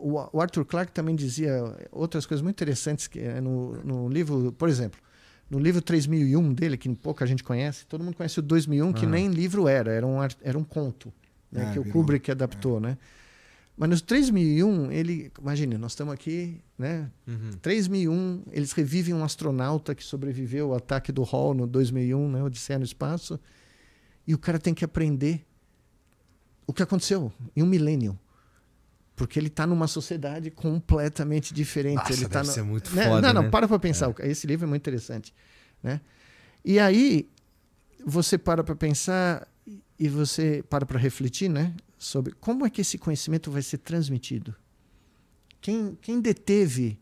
o Arthur Clarke também dizia outras coisas muito interessantes que eh, no, no, livro, por exemplo, no livro 3001 dele, que pouca gente conhece, todo mundo conhece o 2001, ah. que nem livro era, era um, era um conto né, ah, que o Kubrick adaptou, é. né? Mas no 3001, ele. Imagine, nós estamos aqui, né? Uhum. 3001, eles revivem um astronauta que sobreviveu ao ataque do Hall no 2001, né? Odisseia no Espaço. E o cara tem que aprender o que aconteceu em um milênio. Porque ele está numa sociedade completamente diferente. Nossa, ele tá deve tá ser muito né? foda, Não, não, né? para para pensar. É. Esse livro é muito interessante. Né? E aí, você para para pensar e você para para refletir né? sobre como é que esse conhecimento vai ser transmitido. Quem, quem deteve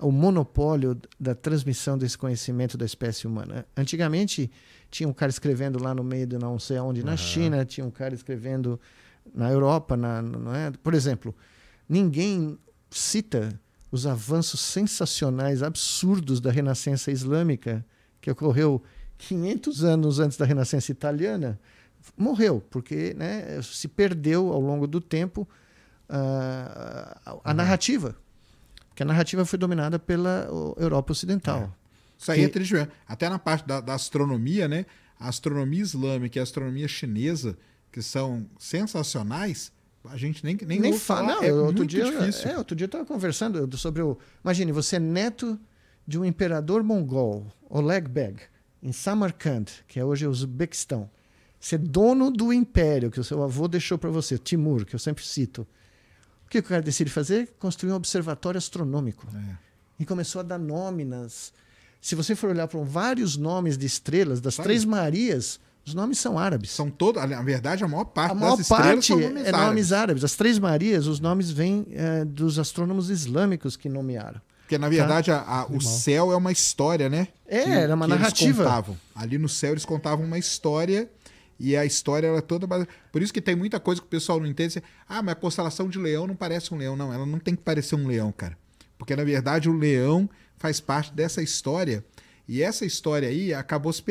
o monopólio da transmissão desse conhecimento da espécie humana. Antigamente, tinha um cara escrevendo lá no meio de não sei aonde, na uhum. China, tinha um cara escrevendo na Europa, na, não é? por exemplo, ninguém cita os avanços sensacionais, absurdos da Renascença Islâmica, que ocorreu 500 anos antes da Renascença Italiana. Morreu, porque né, se perdeu ao longo do tempo uh, a, uhum. narrativa. Porque a narrativa foi dominada pela Europa Ocidental. É. Isso aí que... é triste Até na parte da, da astronomia, né? A astronomia islâmica e a astronomia chinesa que são sensacionais, a gente nem nem, nem fala. Não, é outro dia, difícil. É, outro dia eu estava conversando sobre o. Imagine, você é neto de um imperador mongol, Oleg Beg, em Samarkand, que é hoje o Uzbequistão. Você é dono do império que o seu avô deixou para você, Timur, que eu sempre cito. O que o cara decide fazer? Construir um observatório astronômico. É. E começou a dar nome nas. Se você for olhar para vários nomes de estrelas, das Sabe? Três Marias, os nomes são árabes. São todos, na verdade, a maior parte a maior das parte são é nomes, é árabes. nomes árabes. As Três Marias, os nomes vêm é, dos astrônomos islâmicos que nomearam. Porque, na verdade, tá? a, a, o céu é uma história, né? É, que, era uma narrativa. Eles contavam. Ali no céu eles contavam uma história e a história era toda base... Por isso que tem muita coisa que o pessoal não entende. Ah, mas a constelação de leão não parece um leão. Não, ela não tem que parecer um leão, cara. Porque, na verdade, o leão faz parte dessa história. E essa história aí acabou se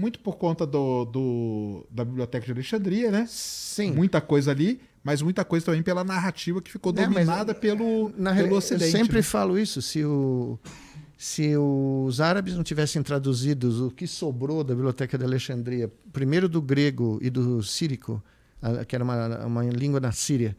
muito por conta do, do, da Biblioteca de Alexandria, né? Sim. Muita coisa ali, mas muita coisa também pela narrativa que ficou é, dominada é, mas, pelo, na, pelo Ocidente. Eu sempre né? falo isso. Se, o, se os árabes não tivessem traduzido o que sobrou da Biblioteca de Alexandria, primeiro do grego e do sírico, que era uma, uma língua na Síria,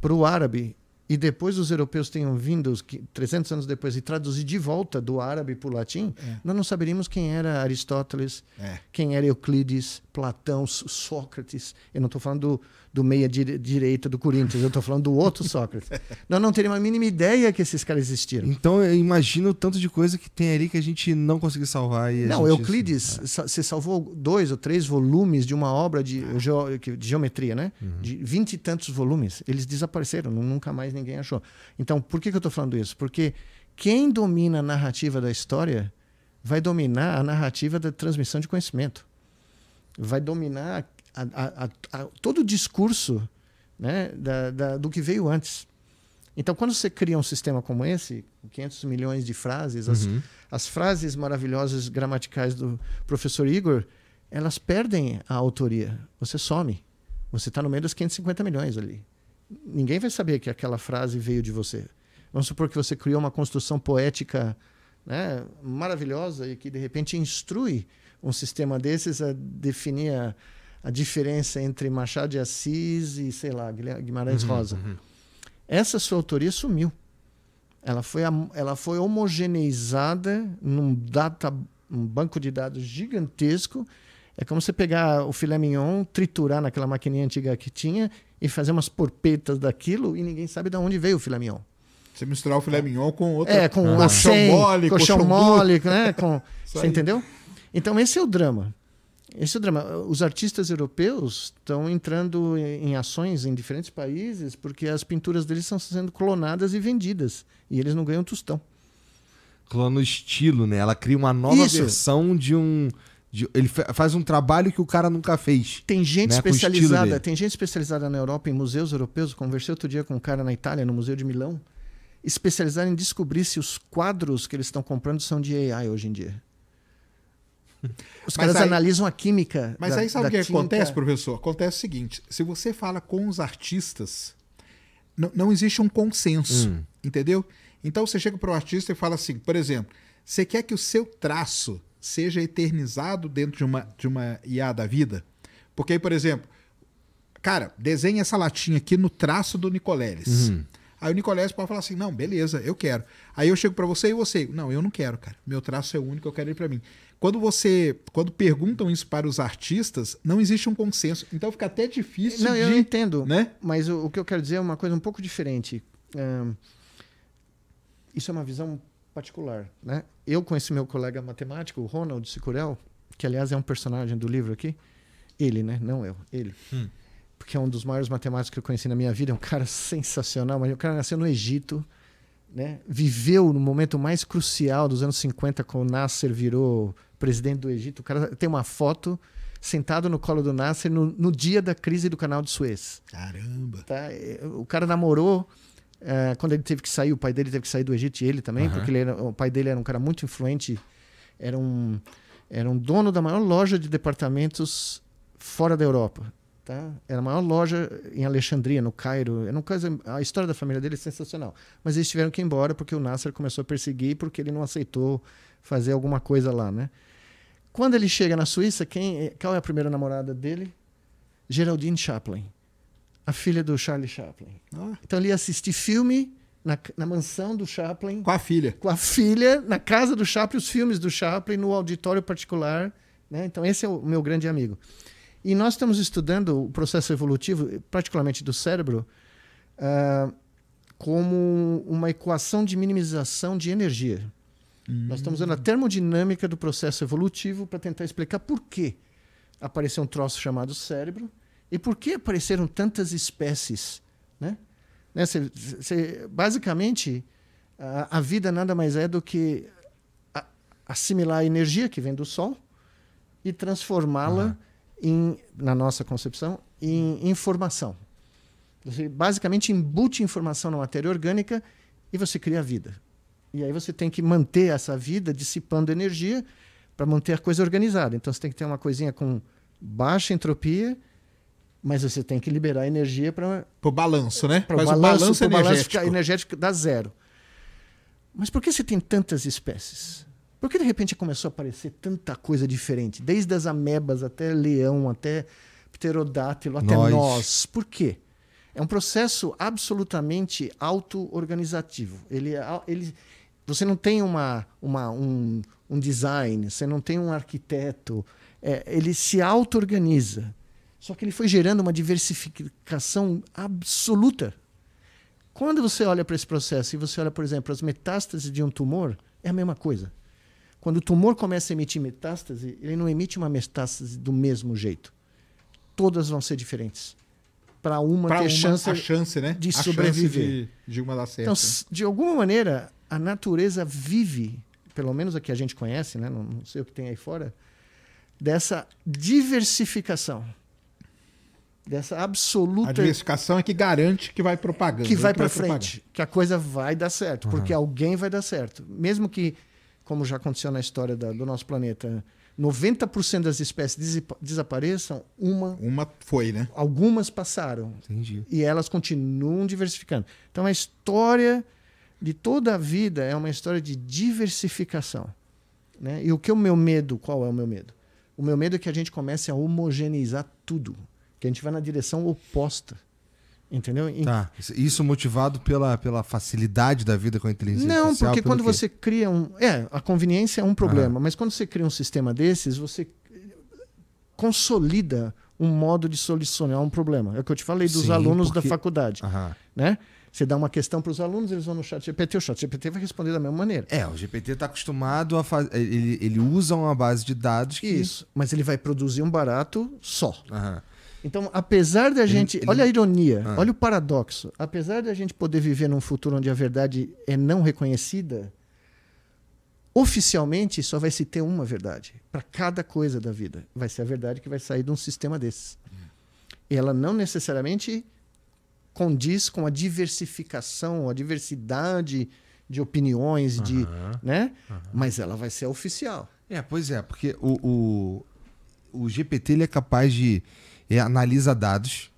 para o árabe, e depois os europeus tenham vindo 300 anos depois e traduzir de volta do árabe para o latim, é. nós não saberíamos quem era Aristóteles, é. quem era Euclides, Platão, Sócrates. Eu não estou falando do, do meia-direita do Corinthians, eu estou falando do outro Sócrates. nós não teríamos a mínima ideia que esses caras existiram. Então, eu imagino o tanto de coisa que tem ali que a gente não conseguiu salvar. não, Euclides, é. você é. salvou dois ou três volumes de uma obra de, ah. de geometria, né? Uhum. De vinte e tantos volumes. Eles desapareceram, nunca mais ninguém achou. Então, por que, que eu estou falando isso? Porque quem domina a narrativa da história vai dominar a narrativa da transmissão de conhecimento. Vai dominar a, a, a, todo o discurso né, da, da, do que veio antes. Então, quando você cria um sistema como esse, 500 milhões de frases, as, uhum. as, frases maravilhosas gramaticais do professor Igor, elas perdem a autoria. Você some. Você está no meio dos 550 milhões ali ninguém vai saber que aquela frase veio de você. Vamos supor que você criou uma construção poética né, maravilhosa e que de repente instrui um sistema desses a definir a, a diferença entre Machado de Assis e, sei lá, Guimarães uhum, Rosa. Uhum. Essa sua autoria sumiu. Ela foi, ela foi homogeneizada num data, um banco de dados gigantesco. É como você pegar o filé mignon, triturar naquela maquininha antiga que tinha e fazer umas porpetas daquilo e ninguém sabe de onde veio o filé mignon. Você misturar o filé é. mignon com outro. É, com o colchão com mole, colchão, colchão mole, né? Com... Você entendeu? Então esse é o drama. Esse é o drama. Os artistas europeus estão entrando em ações em diferentes países porque as pinturas deles estão sendo clonadas e vendidas. E eles não ganham tostão. Clona o estilo, né? Ela cria uma nova Isso. versão de um ele faz um trabalho que o cara nunca fez. Tem gente né, especializada, tem gente especializada na Europa em museus europeus. Conversei outro dia com um cara na Itália, no Museu de Milão, especializado em descobrir se os quadros que eles estão comprando são de AI hoje em dia. Os caras aí, analisam a química. Mas da, aí sabe o que tinta? acontece, professor? Acontece o seguinte: se você fala com os artistas, não, não existe um consenso, hum. entendeu? Então você chega para o artista e fala assim, por exemplo, você quer que o seu traço seja eternizado dentro de uma, de uma IA da vida? Porque aí, por exemplo, cara, desenha essa latinha aqui no traço do Nicoleles. Uhum. Aí o Nicoleles pode falar assim: não, beleza, eu quero. Aí eu chego para você e você, não, eu não quero, cara. Meu traço é único, eu quero ele para mim. Quando você, quando perguntam isso para os artistas, não existe um consenso. Então fica até difícil. Não, de, eu entendo. Né? Mas o, o, que eu quero dizer é uma coisa um pouco diferente. Um, isso é uma visão particular. Né? Eu conheci meu colega matemático, o Ronald Sicurel, que aliás é um personagem do livro aqui. Ele, né? Não eu, ele. Hum. Porque é um dos maiores matemáticos que eu conheci na minha vida, é um cara sensacional, mas o cara nasceu no Egito, né? Viveu no momento mais crucial dos anos 50, quando Nasser virou presidente do Egito. O cara tem uma foto sentado no colo do Nasser no, no dia da crise do canal de Suez. Caramba! Tá? É, o cara namorou é, quando ele teve que sair, o pai dele teve que sair do Egito e ele também, uhum. porque ele era, o pai dele era um cara muito influente, era um, era um dono da maior loja de departamentos fora da Europa. Tá? Era a maior loja em Alexandria, no Cairo. Era uma coisa a história da família dele é sensacional. Mas eles tiveram que ir embora porque o Nasser começou a perseguir porque ele não aceitou fazer alguma coisa lá. Né? Quando ele chega na Suíça, quem, é, qual é a primeira namorada dele? Geraldine Chaplin a filha do Charlie Chaplin. Ah. Então ele ia assistir filme na, na, mansão do Chaplin. Com a filha. Com a filha, na casa do Chaplin, os filmes do Chaplin, no auditório particular. Né? Então esse é o meu grande amigo. E nós estamos estudando o processo evolutivo, particularmente do cérebro, uh, como uma equação de minimização de energia. Hum. Nós estamos usando a termodinâmica do processo evolutivo para tentar explicar por que apareceu um troço chamado cérebro e por que apareceram tantas espécies? Né? Né? Cê, cê, basicamente, a, a, vida nada mais é do que a, assimilar a energia que vem do Sol e transformá-la, uhum. na nossa concepção, em informação. Você basicamente embute informação na matéria orgânica e você cria a vida. E aí você tem que manter essa vida dissipando energia para manter a coisa organizada. Então você tem que ter uma coisinha com baixa entropia mas você tem que liberar energia para o balanço, né? Para o balanço, balanço energético. Balanço energético dá zero. Mas por que você tem tantas espécies? Por que de repente começou a aparecer tanta coisa diferente? Desde as amebas até leão, até pterodátilo, até nós. nós. Por quê? É um processo absolutamente auto-organizativo. Ele, é ele, você não tem uma, uma, um, um design, você não tem um arquiteto. É, ele se auto-organiza. Só que ele foi gerando uma diversificação absoluta. Quando você olha para esse processo e você olha, por exemplo, as metástases de um tumor, é a mesma coisa. Quando o tumor começa a emitir metástase, ele não emite uma metástase do mesmo jeito. Todas vão ser diferentes. Para uma pra ter uma, chance, chance né? de a sobreviver. De, de, uma dar certo. Então, né? de alguma maneira, a natureza vive, pelo menos a que a gente conhece, né? não, não sei o que tem aí fora, dessa diversificação dessa absoluta. A diversificação é que garante que vai propagando. Que vai para frente, propagando. que a coisa vai dar certo, uhum. porque alguém vai dar certo. Mesmo que, como já aconteceu na história da, do nosso planeta, 90% das espécies desapareçam, uma. Uma foi, né? Algumas passaram. Entendi. E elas continuam diversificando. Então a história de toda a vida é uma história de diversificação. Né? E o que é o meu medo? Qual é o meu medo? O meu medo é que a gente comece a homogeneizar tudo que a gente vai na direção oposta. Entendeu? Tá. Isso motivado pela, pela facilidade da vida com a inteligência Não, artificial. Não, porque quando você cria um. É, a conveniência é um problema, mas quando você cria um sistema desses, você consolida um modo de solucionar um problema. É o que eu te falei dos Sim, alunos porque... da faculdade. Aham. Né? Você dá uma questão para os alunos, eles vão no chat GPT, o chat GPT vai responder da mesma maneira. É, o GPT está acostumado a fazer. Ele, ele usa uma base de dados que. Isso, mas ele vai produzir um barato só. Aham. Então, apesar da gente. Olha a ironia, ah. olha o paradoxo. Apesar da gente poder viver num futuro onde a verdade é não reconhecida, oficialmente só vai se ter uma verdade para cada coisa da vida. Vai ser a verdade que vai sair de um sistema desses. E hum. ela não necessariamente condiz com a diversificação, a diversidade de opiniões, uhum. de, né? Uhum. Mas ela vai ser oficial. É, pois é, porque o, o, o GPT ele é capaz de ele analisa dados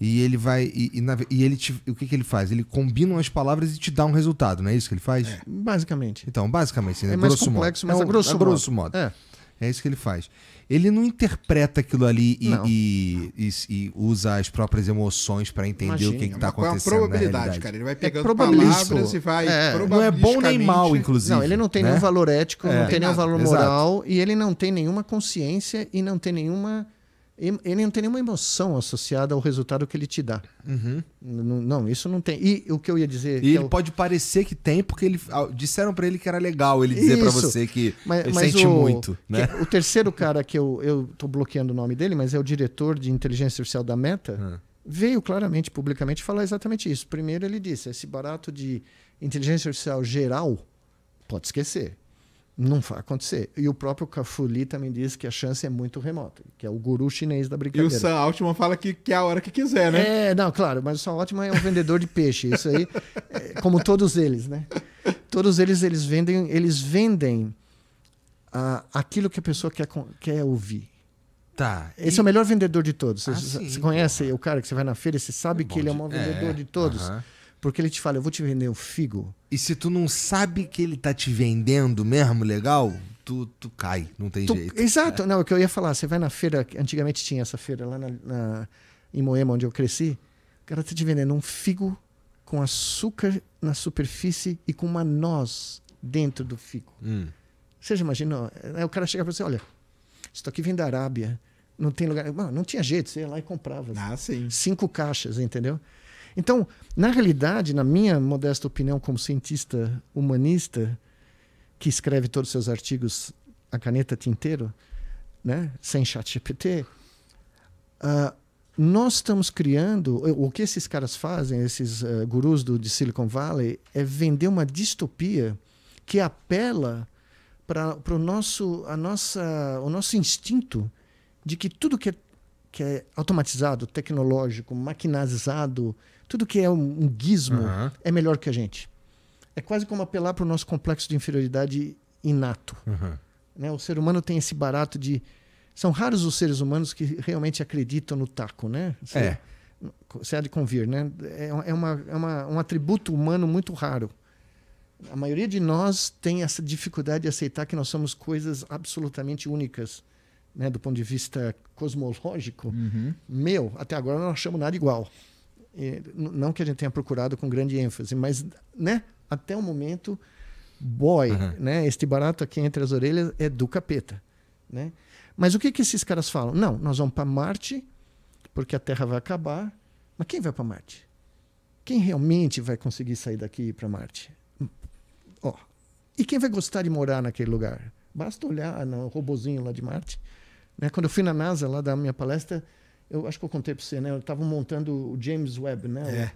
e ele vai. E, e, e ele te, o que, que ele faz? Ele combina as palavras e te dá um resultado, não é isso que ele faz? É, basicamente. Então, basicamente, sim, é, né? é mais complexo, modo. mas é, um, grosso, é grosso modo. modo. É. é. isso que ele faz. Ele não interpreta aquilo ali e, e, e usa as próprias emoções para entender Imagina. o que está acontecendo. É uma é probabilidade, cara. Ele vai pegando é palavras e vai. Não é bom nem mal, inclusive. Não, ele não tem né? nenhum valor ético, não tem nenhum valor moral Exato. e ele não tem nenhuma consciência e não tem nenhuma ele não tem nenhuma emoção associada ao resultado que ele te dá. Uhum. Não, isso não tem. E o que eu ia dizer. E é ele é o... pode parecer que tem, porque ele, ah, disseram para ele que era legal ele dizer para você que mas, ele mas sente o, muito. Né? o terceiro cara que eu, eu tô bloqueando o nome dele, mas é o diretor de inteligência artificial da Meta, uhum. veio claramente, publicamente, falar exatamente isso. Primeiro, ele disse: esse barato de inteligência artificial geral, pode esquecer não vai acontecer. E o próprio Cafuli também diz que a chance é muito remota, que é o guru chinês da brincadeira. E o Sam Altman fala que, que é a hora que quiser, né? É, não, claro, mas o Sam Altman é um vendedor de peixe. Isso aí, é, como todos eles, né? Todos eles, eles vendem, eles vendem ah, aquilo que a pessoa quer, quer ouvir. Tá. Esse e... é o melhor vendedor de todos. Ah, você, ah, conhece o cara que você vai na feira, você sabe é que ele é o maior vendedor é, de todos. Uh -huh. Porque ele te fala, eu vou te vender o figo. E se tu não sabe que ele tá te vendendo mesmo, legal, tu, tu cai, não tem tu, jeito. Exato, é. não, o que eu ia falar, você vai na feira, antigamente tinha essa feira lá na, na, em Moema, onde eu cresci, o cara tá te vendendo um figo com açúcar na superfície e com uma noz dentro do figo. Hum. Você já imaginou? Aí o cara chega pra você, assim, olha, isso aqui vem da Arábia, não tem lugar. Mano, não tinha jeito, você ia lá e comprava. Ah, sim. Cinco caixas, entendeu? Então, na realidade, na minha modesta opinião, como cientista humanista que escreve todos os seus artigos a caneta tinteiro, né, sem chat GPT, uh, ah, nós estamos criando. O que esses caras fazem, esses uh, gurus do, de Silicon Valley, é vender uma distopia que apela para o nosso, a nossa, o nosso instinto de que tudo que é, que é automatizado, tecnológico, maquinazizado tudo que é um, guismo gizmo uhum. é melhor que a gente. É quase como apelar para o nosso complexo de inferioridade inato. Uhum. Né? O ser humano tem esse barato de. São raros os seres humanos que realmente acreditam no taco, né? Você, é. Você há de convir, né? É, é, uma, é uma, um atributo humano muito raro. A maioria de nós tem essa dificuldade de aceitar que nós somos coisas absolutamente únicas, né? Do ponto de vista cosmológico. Uhum. Meu, até agora não achamos nada igual não que a gente tenha procurado com grande ênfase, mas né, até o momento, boy, uhum. né, este barato aqui entre as orelhas é do capeta. Né? Mas o que, que esses caras falam? Não, nós vamos para Marte, porque a Terra vai acabar. Mas quem vai para Marte? Quem realmente vai conseguir sair daqui para Marte? Ó, oh. e quem vai gostar de morar naquele lugar? Basta olhar ah, no robozinho lá de Marte. Né? Quando eu fui na NASA, lá da minha palestra, eu acho que eu contei para você, né? Eu estava montando o James Webb, né? É.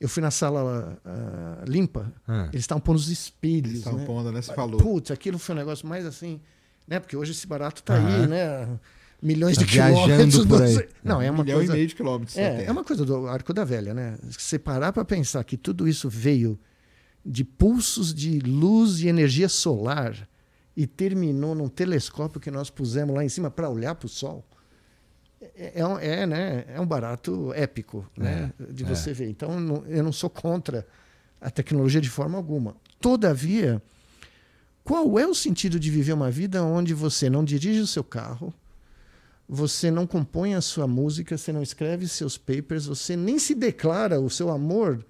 Eu fui na sala uh, limpa, ah. eles estavam pondo os espelhos. Eles estavam né? pondo, né? Você falou. Putz, aquilo foi um negócio mais assim, né? Porque hoje esse barato tá aí, né? Milhões tá de quilômetros. Por aí. Não, é uma Milhão coisa... e meio de quilômetros. É, é uma coisa do Arco da Velha, né? Se parar para pensar que tudo isso veio de pulsos de luz e energia solar e terminou num telescópio que nós pusemos lá em cima para olhar para o Sol é, é, é, né, é um barato épico é, né, é, de você é. ver. Então, eu não sou contra a tecnologia de forma alguma. Todavia, qual é o sentido de viver uma vida onde você não dirige o seu carro, você não compõe a sua música, você não escreve seus papers, você nem se declara o seu amor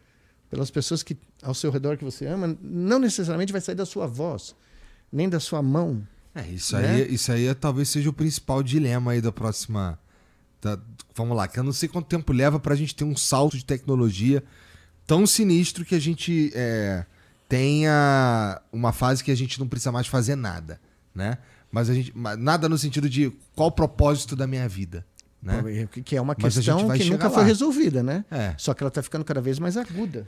pelas pessoas que ao seu redor que você ama, não necessariamente vai sair da sua voz, nem da sua mão. É, isso, né? aí, isso aí é, talvez seja o principal dilema aí da próxima Tá, vamos lá, que eu não sei quanto tempo leva para a gente ter um salto de tecnologia tão sinistro que a gente é, tenha uma fase que a gente não precisa mais fazer nada, né? Mas a gente, nada no sentido de qual o propósito da minha vida. Né? É, que é uma questão que nunca lá. foi resolvida, né? É. Só que ela está ficando cada vez mais aguda.